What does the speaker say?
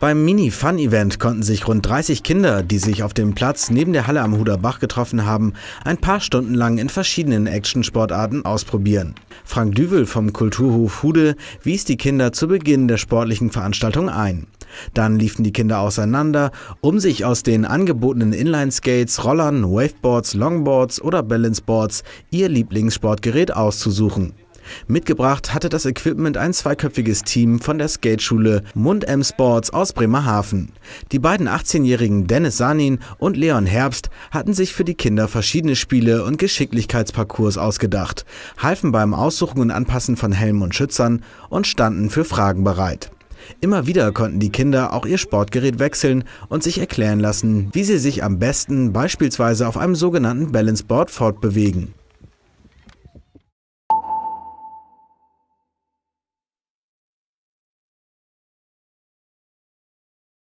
Beim Mini-Fun-Event konnten sich rund 30 Kinder, die sich auf dem Platz neben der Halle am Huderbach getroffen haben, ein paar Stunden lang in verschiedenen Actionsportarten ausprobieren. Frank Düvel vom Kulturhof Hude wies die Kinder zu Beginn der sportlichen Veranstaltung ein. Dann liefen die Kinder auseinander, um sich aus den angebotenen Inline-Skates, Rollern, Waveboards, Longboards oder Balanceboards ihr Lieblingssportgerät auszusuchen. Mitgebracht hatte das Equipment ein zweiköpfiges Team von der Skateschule Mund-M Sports aus Bremerhaven. Die beiden 18-jährigen Dennis Sanin und Leon Herbst hatten sich für die Kinder verschiedene Spiele und Geschicklichkeitsparcours ausgedacht, halfen beim Aussuchen und Anpassen von Helmen und Schützern und standen für Fragen bereit. Immer wieder konnten die Kinder auch ihr Sportgerät wechseln und sich erklären lassen, wie sie sich am besten beispielsweise auf einem sogenannten Balanceboard fortbewegen.